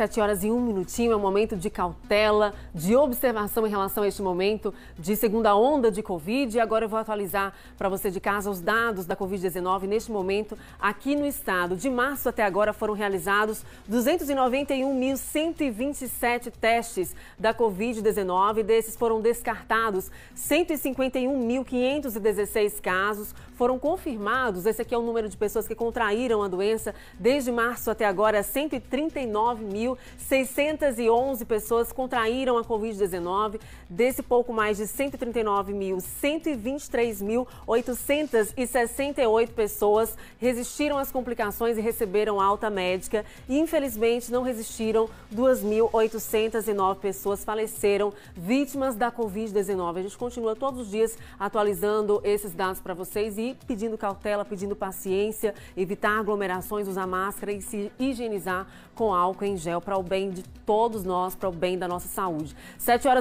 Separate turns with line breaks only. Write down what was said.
7 horas e 1 minutinho é um momento de cautela, de observação em relação a este momento de segunda onda de Covid. E agora eu vou atualizar para você de casa os dados da Covid-19 neste momento aqui no estado. De março até agora foram realizados 291.127 testes da Covid-19. Desses foram descartados 151.516 casos, foram confirmados, esse aqui é o número de pessoas que contraíram a doença desde março até agora, 139.611 pessoas contraíram a Covid-19. Desse pouco mais de 139.123.868 pessoas resistiram às complicações e receberam alta médica. E, infelizmente, não resistiram 2.809 pessoas faleceram vítimas da Covid-19. A gente continua todos os dias atualizando esses dados para vocês e pedindo cautela, pedindo paciência, evitar aglomerações, usar máscara e se higienizar com álcool em gel para o bem de todos nós, para o bem da nossa saúde. 7 horas